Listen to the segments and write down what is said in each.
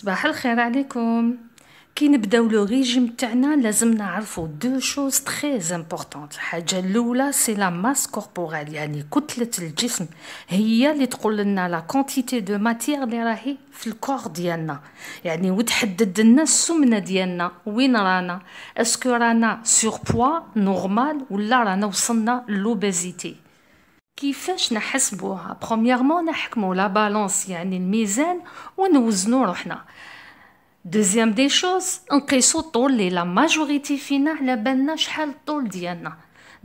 صباح الخير عليكم كي نبداو لو ريجيم تاعنا لازم نعرفو دو شوز تري امبورطونت الحاجه الاولى سي لا ماس كوربورال يعني كتله الجسم هي اللي تقول لنا لا كونتيتي دو ماتير اللي راهي في الكور ديالنا يعني وتحدد لنا السمنه ديالنا وين رانا اسكو رانا سور بوا نورمال ولا رانا وصلنا لوبيزيتي كيفاش نحسبوها بروميرمون نحكمو لا بالونس يعني الميزان ونوزنو روحنا دوزيام دي شوز نقيسو الطول لي لا ماجوريتي فينا على بالنا شحال الطول ديالنا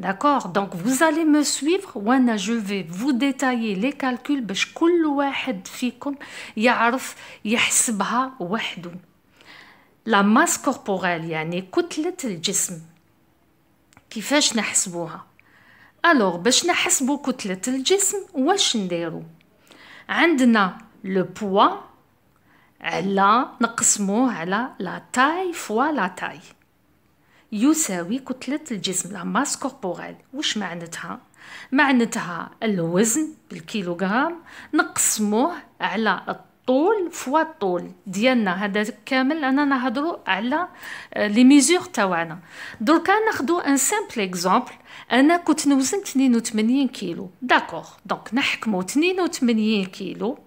D'accord دونك vous allez me suivre وانا جو في فو ديتايي لي كالكول باش كل واحد فيكم يعرف يحسبها وحده لا ماس كوربورال يعني كتلة الجسم كيفاش نحسبوها الوغ باش نحسبو كتلة الجسم واش نديرو عندنا لو بوا على نقسموه على لا تاي فوا لا تاي يساوي كتلة الجسم لا ماس كوربوريل واش معناتها معناتها الوزن بالكيلوغرام نقسموه على الطول فوا الطول ديالنا هذا كامل انا نهضروا على لي ميزور تاعنا دركا ناخذوا ان سامبل اكزومبل انا كنت نوزن 82 كيلو داكور دونك نحكموا 82 كيلو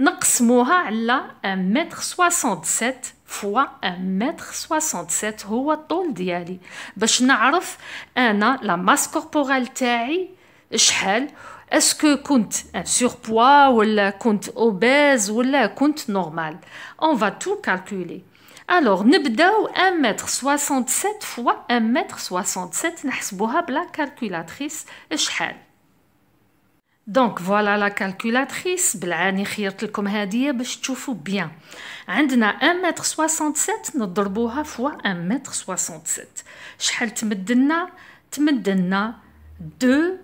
نقسموها على 1.67 متر 67 فوا 1.67 متر 67 هو الطول ديالي باش نعرف انا لا ماس كوربورال تاعي شحال اسكو كنت ان سوربوا ولا كنت اوبيز ولا كنت نورمال اون فا تو كالكولي الوغ نبداو 1 متر 67 فوا 1 متر 67 نحسبوها بلا كالكولاتريس شحال دونك فوالا لا كالكولاتريس بالعاني خيرت لكم هاديه باش تشوفوا بيان عندنا 1 متر 67 نضربوها فوا 1 متر 67 شحال تمدلنا تمدلنا 2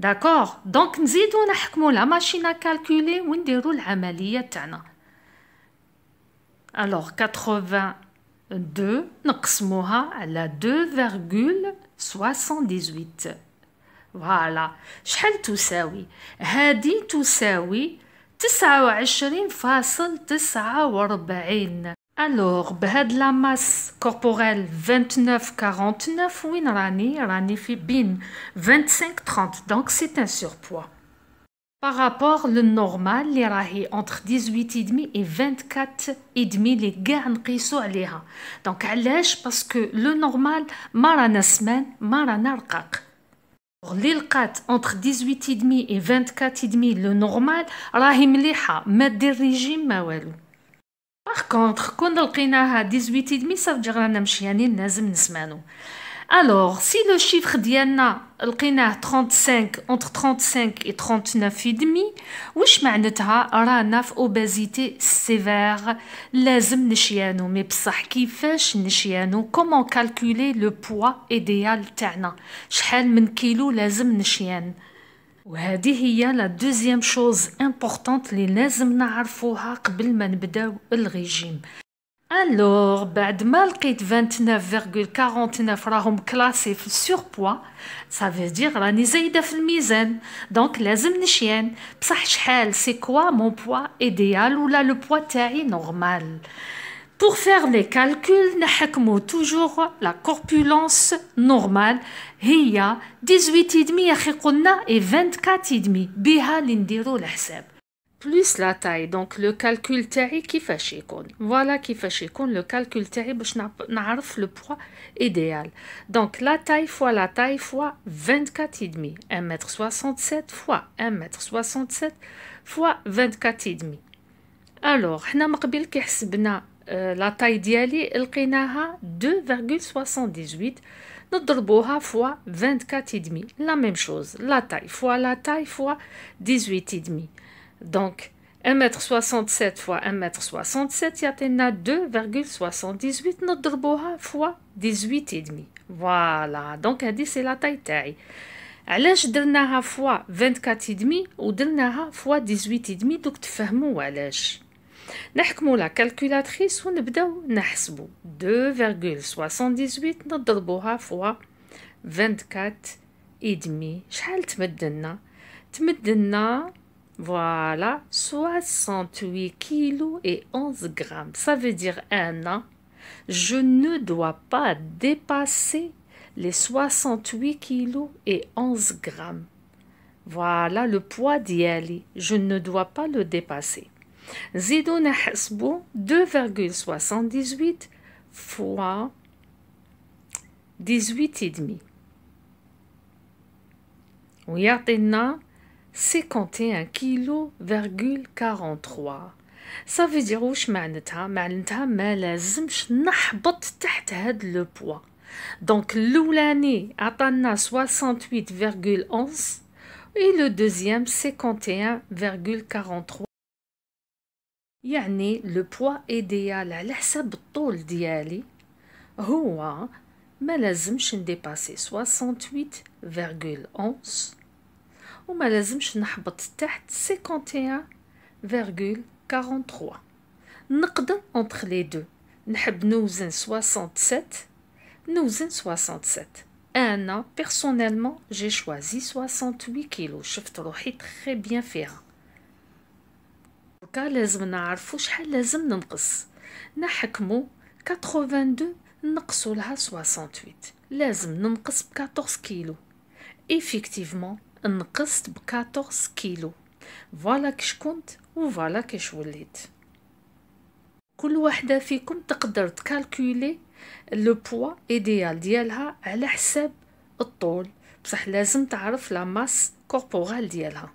داكوغ دونك نزيدو نحكمو لا ماشينا كالكولي ونديرو العمليه تاعنا الوغ 82 نقسموها على 2.78 فوالا شحال تساوي هادي تساوي تسعة وعشرين فاصل تسعة ربعين Alors, بهاد la masse corporelle 29-49, oui, l'année, l'année 2530 25-30, donc c'est un surpoids. Par rapport le normal, les rahi entre 18,5 et 24,5 les qui sont عليها. Donc allège parce que le normal marana semaine, marana ما رانا Pour entre 18,5 et 24,5 le normal rahim liha, ما دير ريجيم باغ كونطخ كون لقيناها 18 دمي صافي رانا مشيانين لازم نسمانو الوغ سي لو شيفر ديالنا لقيناه 35 اونتر 35 و 39 دمي واش معناتها رانا في اوبازيتي سيفير لازم نشيانو مي بصح كيفاش نشيانو كومون كالكولي لو بوا ايديال تاعنا شحال من كيلو لازم نشيان وهذه هي لا دوزيام شوز امبورطونت اللي لازم نعرفوها قبل ما نبداو الريجيم الوغ بعد ما لقيت 29.49 راهم كلاسي في السوربوا سا فيدير راني زايده في الميزان دونك لازم نشيان بصح شحال سي كوا مون بوا ايديال ولا لو بوا تاعي نورمال Pour faire les calculs, nous toujours la corpulence normale, y a 18,5 et 24,5. Biha l'indiro l'hsab. Plus la taille, donc le calcul taille qui fait Voilà qui fait le calcul taille pour le poids idéal. Donc la taille fois la taille fois 24,5. 1m67 fois 1m67 fois 24,5. Alors, nous avons euh, la taille d'Iali, elle a 2,78, notre fois 24,5. La même chose, la taille fois la taille fois 18,5. Donc, 1 m67 fois 1 m67, il y a 2,78, notre fois 18,5. Voilà, donc elle dit que c'est la taille-taille. Elle a 24,5 ou 18,5, donc elle fait نحكموا لا كالكولاتريس ونبداو نحسبوا 2.78 نضربوها فوا 24 ادمي شحال تمدلنا تمدلنا Voilà, 68 kg et 11 g Ça veut dire un an. Je ne dois pas dépasser les 68 kg et 11 grammes. Voilà le poids d'Yali. Je ne dois pas le dépasser. Zidon Hasbo, 2,78 fois 18,5. Ouyatina 51 kg. Ça veut dire واش معناتها معناتها ما لازمش نحبط تحت هاد لو بوا دونك الاولاني عطانا 68,11 et le deuxième 51,43 يعني لو البوا ايديال على حسب الطول ديالي هو ما لازمش نديباسي 68.11 وما لازمش نحبط تحت 51.43 نقدر entre لي دو نحب نوزن 67 نوزن 67 انا personnellement j'ai choisi 68 كيلو شفت روحي très bien فيها هكا لازم نعرفو شحال لازم ننقص نحكمو 82 نقصو لها 68 لازم ننقص ب 14 كيلو ايفيكتيفمون نقصت ب 14 كيلو فوالا كش كنت وفوالا كش وليت كل وحده فيكم تقدر تكالكولي لو بوا ايديال ديالها على حساب الطول بصح لازم تعرف لا ماس كوربورال ديالها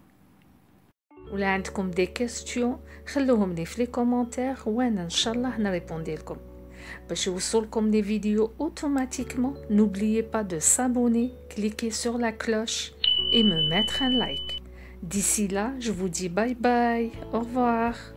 Si vous avez des questions, laissez-les dans les commentaires ou inshallah, répondez-le moi. Je vous des vidéos automatiquement. N'oubliez pas de s'abonner, cliquer sur la cloche et me mettre un like. D'ici là, je vous dis bye bye. Au revoir.